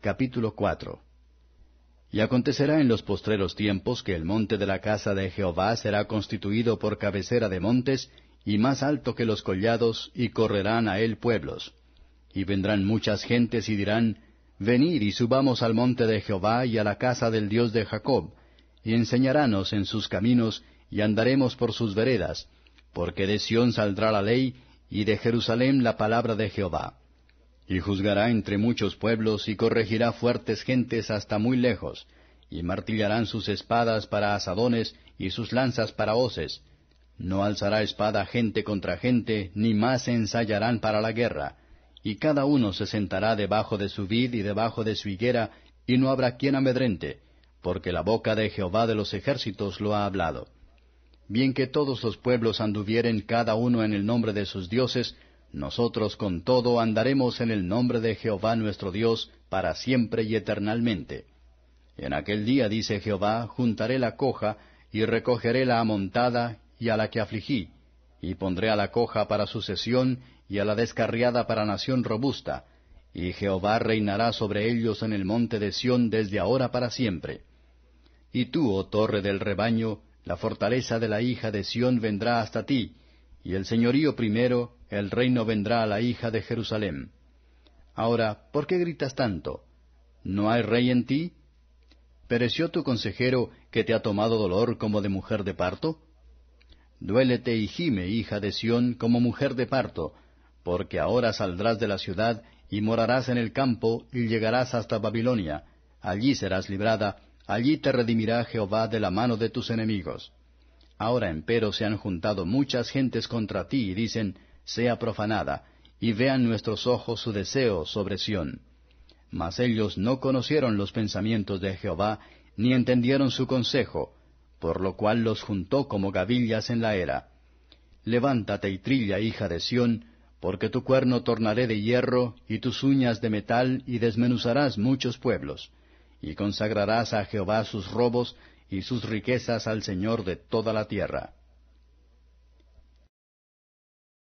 Capítulo 4 Y acontecerá en los postreros tiempos que el monte de la casa de Jehová será constituido por cabecera de montes, y más alto que los collados, y correrán a él pueblos. Y vendrán muchas gentes y dirán, Venid y subamos al monte de Jehová y a la casa del Dios de Jacob, y enseñarános en sus caminos, y andaremos por sus veredas, porque de Sión saldrá la ley, y de Jerusalén la palabra de Jehová y juzgará entre muchos pueblos y corregirá fuertes gentes hasta muy lejos, y martillarán sus espadas para asadones y sus lanzas para hoces. No alzará espada gente contra gente, ni más se ensayarán para la guerra, y cada uno se sentará debajo de su vid y debajo de su higuera, y no habrá quien amedrente, porque la boca de Jehová de los ejércitos lo ha hablado. Bien que todos los pueblos anduvieren cada uno en el nombre de sus dioses, nosotros con todo andaremos en el nombre de Jehová nuestro Dios para siempre y eternalmente. En aquel día, dice Jehová, juntaré la coja y recogeré la amontada y a la que afligí, y pondré a la coja para sucesión y a la descarriada para nación robusta, y Jehová reinará sobre ellos en el monte de Sión desde ahora para siempre. Y tú, oh torre del rebaño, la fortaleza de la hija de Sión vendrá hasta ti, y el señorío primero, el reino vendrá a la hija de Jerusalén. Ahora, ¿por qué gritas tanto? ¿No hay rey en ti? ¿Pereció tu consejero que te ha tomado dolor como de mujer de parto? Duélete y gime, hija de Sión, como mujer de parto, porque ahora saldrás de la ciudad y morarás en el campo y llegarás hasta Babilonia. Allí serás librada, allí te redimirá Jehová de la mano de tus enemigos. Ahora empero se han juntado muchas gentes contra ti y dicen, sea profanada, y vean nuestros ojos su deseo sobre Sión. Mas ellos no conocieron los pensamientos de Jehová, ni entendieron su consejo, por lo cual los juntó como gavillas en la era. Levántate y trilla, hija de Sión, porque tu cuerno tornaré de hierro, y tus uñas de metal, y desmenuzarás muchos pueblos, y consagrarás a Jehová sus robos, y sus riquezas al Señor de toda la tierra.